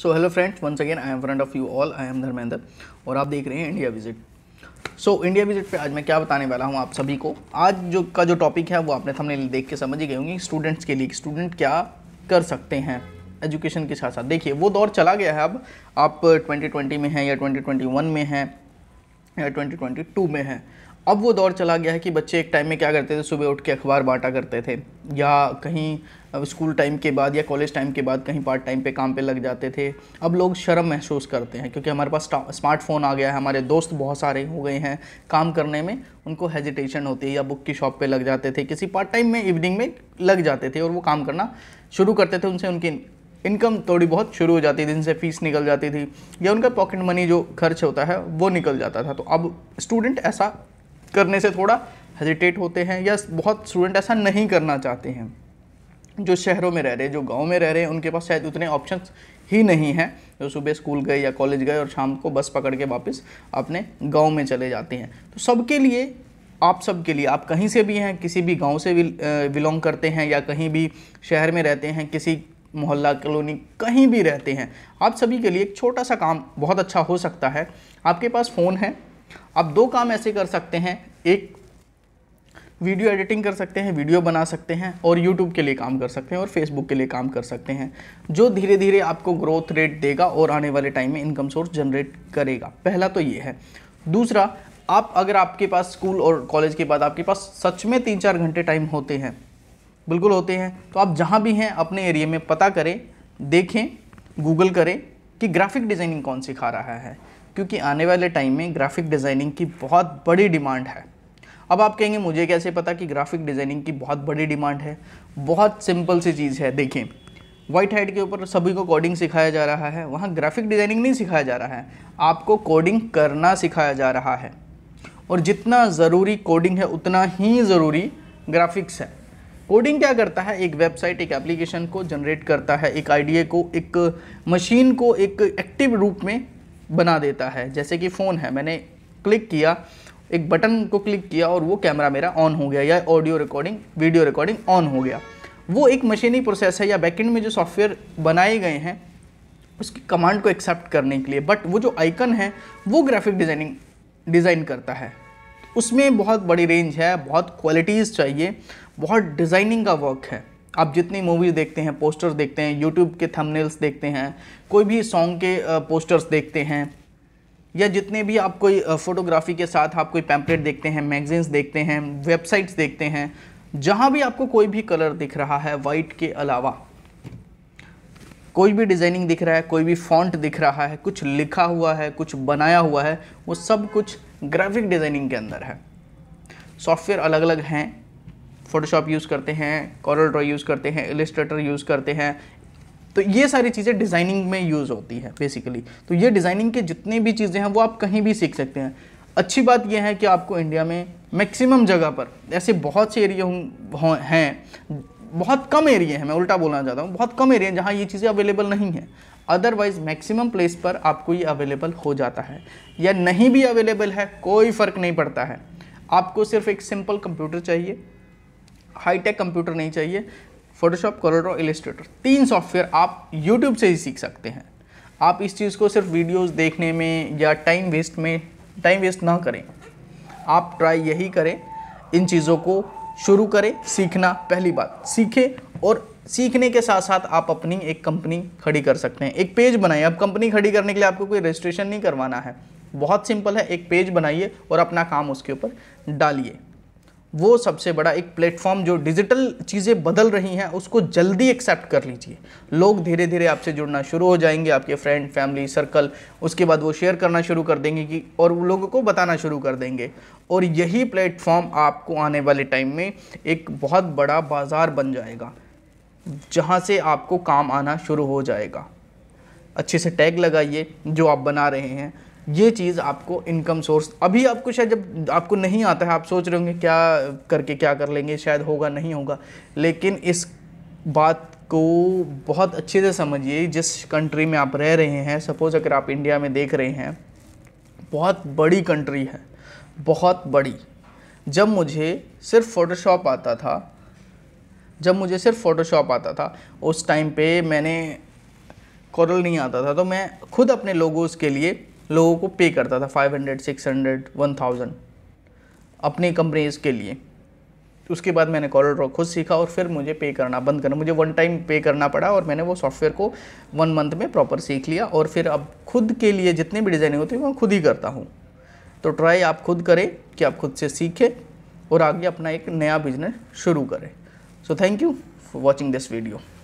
so hello friends once again I am friend of you all I am Dharmendra और आप देख रहे हैं India visit so India visit पे आज मैं क्या बताने वाला हूँ आप सभी को आज जो का जो टॉपिक है वो आपने हमने देख के समझ ही गए होंगे स्टूडेंट्स के लिए स्टूडेंट क्या कर सकते हैं एजुकेशन के साथ साथ देखिए वो दौर चला गया है अब आप 2020 में हैं या 2021 में हैं या 2022 में हैं अब वो दौर चला गया है कि बच्चे एक टाइम में क्या करते थे सुबह उठ के अखबार बांटा करते थे या कहीं स्कूल टाइम के बाद या कॉलेज टाइम के बाद कहीं पार्ट टाइम पे काम पे लग जाते थे अब लोग शर्म महसूस करते हैं क्योंकि हमारे पास स्मार्टफोन आ गया है हमारे दोस्त बहुत सारे हो गए हैं काम करने में उनको हेजिटेशन होती है या बुक की शॉप पे लग जाते थे किसी पार्ट टाइम में इवनिंग में लग जाते थे और वो काम करना शुरू करते थे उनसे उनकी इनकम थोड़ी बहुत शुरू हो जाती थी जिनसे फीस निकल जाती थी या उनका पॉकेट मनी जो खर्च होता है वो निकल जाता था तो अब स्टूडेंट ऐसा करने से थोड़ा हेजिटेट होते हैं या बहुत स्टूडेंट ऐसा नहीं करना चाहते हैं जो शहरों में रह रहे हैं जो गांव में रह रहे हैं उनके पास शायद उतने ऑप्शन ही नहीं हैं जो सुबह स्कूल गए या कॉलेज गए और शाम को बस पकड़ के वापस अपने गांव में चले जाते हैं तो सबके लिए आप सबके लिए आप कहीं से भी हैं किसी भी गांव से बिलोंग करते हैं या कहीं भी शहर में रहते हैं किसी मोहल्ला कॉलोनी कहीं भी रहते हैं आप सभी के लिए एक छोटा सा काम बहुत अच्छा हो सकता है आपके पास फ़ोन है आप दो काम ऐसे कर सकते हैं एक वीडियो एडिटिंग कर सकते हैं वीडियो बना सकते हैं और यूट्यूब के लिए काम कर सकते हैं और फेसबुक के लिए काम कर सकते हैं जो धीरे धीरे आपको ग्रोथ रेट देगा और आने वाले टाइम में इनकम सोर्स जनरेट करेगा पहला तो ये है दूसरा आप अगर आपके पास स्कूल और कॉलेज के बाद आपके पास सच में तीन चार घंटे टाइम होते हैं बिल्कुल होते हैं तो आप जहाँ भी हैं अपने एरिए में पता करें देखें गूगल करें कि ग्राफिक डिज़ाइनिंग कौन सिखा रहा है क्योंकि आने वाले टाइम में ग्राफिक डिज़ाइनिंग की बहुत बड़ी डिमांड है अब आप कहेंगे मुझे कैसे पता कि ग्राफिक डिज़ाइनिंग की बहुत बड़ी डिमांड है बहुत सिंपल सी चीज़ है देखिए व्हाइट हेड के ऊपर सभी को कोडिंग सिखाया जा रहा है वहाँ ग्राफिक डिज़ाइनिंग नहीं सिखाया जा रहा है आपको कोडिंग करना सिखाया जा रहा है और जितना ज़रूरी कोडिंग है उतना ही ज़रूरी ग्राफिक्स है कोडिंग क्या करता है एक वेबसाइट एक एप्लीकेशन को जनरेट करता है एक आइडिया को एक मशीन को एक एक्टिव रूप में बना देता है जैसे कि फ़ोन है मैंने क्लिक किया एक बटन को क्लिक किया और वो कैमरा मेरा ऑन हो गया या audio recording video recording on हो गया वो एक मशीनी प्रोसेस है या बैकेंड में जो सॉफ्टवेयर बनाए गए हैं उसकी कमांड को एक्सेप्ट करने के लिए बट वो जो आइकन है वो ग्राफिक डिज़ाइनिंग डिज़ाइन करता है उसमें बहुत बड़ी रेंज है बहुत क्वालिटीज़ चाहिए बहुत डिज़ाइनिंग का वर्क है आप जितनी मूवीज़ देखते हैं पोस्टर्स देखते हैं यूट्यूब के थंबनेल्स देखते हैं कोई भी सॉन्ग के पोस्टर्स देखते हैं या जितने भी आप कोई फ़ोटोग्राफी के साथ आप कोई पैम्पलेट देखते हैं मैगजीन्स देखते हैं वेबसाइट्स देखते हैं जहाँ भी आपको कोई भी कलर दिख रहा है वाइट के अलावा कोई भी डिज़ाइनिंग दिख रहा है कोई भी फॉन्ट दिख रहा है कुछ लिखा हुआ है कुछ बनाया हुआ है वो सब कुछ ग्राफिक डिज़ाइनिंग के अंदर है सॉफ्टवेयर अलग अलग हैं फ़ोटोशॉप यूज़ करते हैं कॉरल ड्रॉ यूज़ करते हैं इलिस्ट्रेटर यूज़ करते हैं तो ये सारी चीज़ें डिज़ाइनिंग में यूज़ होती है बेसिकली तो ये डिज़ाइनिंग के जितने भी चीज़ें हैं वो आप कहीं भी सीख सकते हैं अच्छी बात यह है कि आपको इंडिया में मैक्सिमम जगह पर ऐसे बहुत से एरिए हैं बहुत कम एरिए हैं मैं उल्टा बोलना चाहता हूँ बहुत कम एरिया जहाँ ये चीज़ें अवेलेबल नहीं हैं अदरवाइज़ मैक्सिमम प्लेस पर आपको ये अवेलेबल हो जाता है या नहीं भी अवेलेबल है कोई फ़र्क नहीं पड़ता है आपको सिर्फ एक सिंपल कंप्यूटर चाहिए हाईटेक कंप्यूटर नहीं चाहिए फोटोशॉप और इलेस्ट्रेटर तीन सॉफ्टवेयर आप यूट्यूब से ही सीख सकते हैं आप इस चीज़ को सिर्फ वीडियोस देखने में या टाइम वेस्ट में टाइम वेस्ट ना करें आप ट्राई यही करें इन चीज़ों को शुरू करें सीखना पहली बात सीखें और सीखने के साथ साथ आप अपनी एक कंपनी खड़ी कर सकते हैं एक पेज बनाइए अब कंपनी खड़ी करने के लिए आपको कोई रजिस्ट्रेशन नहीं करवाना है बहुत सिंपल है एक पेज बनाइए और अपना काम उसके ऊपर डालिए वो सबसे बड़ा एक प्लेटफॉर्म जो डिजिटल चीज़ें बदल रही हैं उसको जल्दी एक्सेप्ट कर लीजिए लोग धीरे धीरे आपसे जुड़ना शुरू हो जाएंगे आपके फ्रेंड फैमिली सर्कल उसके बाद वो शेयर करना शुरू कर देंगे कि और वो लोगों को बताना शुरू कर देंगे और यही प्लेटफॉर्म आपको आने वाले टाइम में एक बहुत बड़ा बाज़ार बन जाएगा जहाँ से आपको काम आना शुरू हो जाएगा अच्छे से टैग लगाइए जो आप बना रहे हैं ये चीज़ आपको इनकम सोर्स अभी आपको शायद जब आपको नहीं आता है आप सोच रहे होंगे क्या करके क्या कर लेंगे शायद होगा नहीं होगा लेकिन इस बात को बहुत अच्छे से समझिए जिस कंट्री में आप रह रहे हैं सपोज़ अगर आप इंडिया में देख रहे हैं बहुत बड़ी कंट्री है बहुत बड़ी जब मुझे सिर्फ फ़ोटोशॉप आता था जब मुझे सिर्फ फ़ोटोशॉप आता था उस टाइम पे मैंने कॉरल नहीं आता था तो मैं खुद अपने लोगों के लिए लोगों को पे करता था 500, 600, 1000 अपनी कंपनीज के लिए उसके बाद मैंने कॉलर ड्रॉ खुद सीखा और फिर मुझे पे करना बंद करना मुझे वन टाइम पे करना पड़ा और मैंने वो सॉफ्टवेयर को वन मंथ में प्रॉपर सीख लिया और फिर अब खुद के लिए जितने भी डिज़ाइनिंग होती है मैं खुद ही करता हूँ तो ट्राई आप खुद करें कि आप खुद से सीखें और आगे अपना एक नया बिजनेस शुरू करें so thank you for watching this video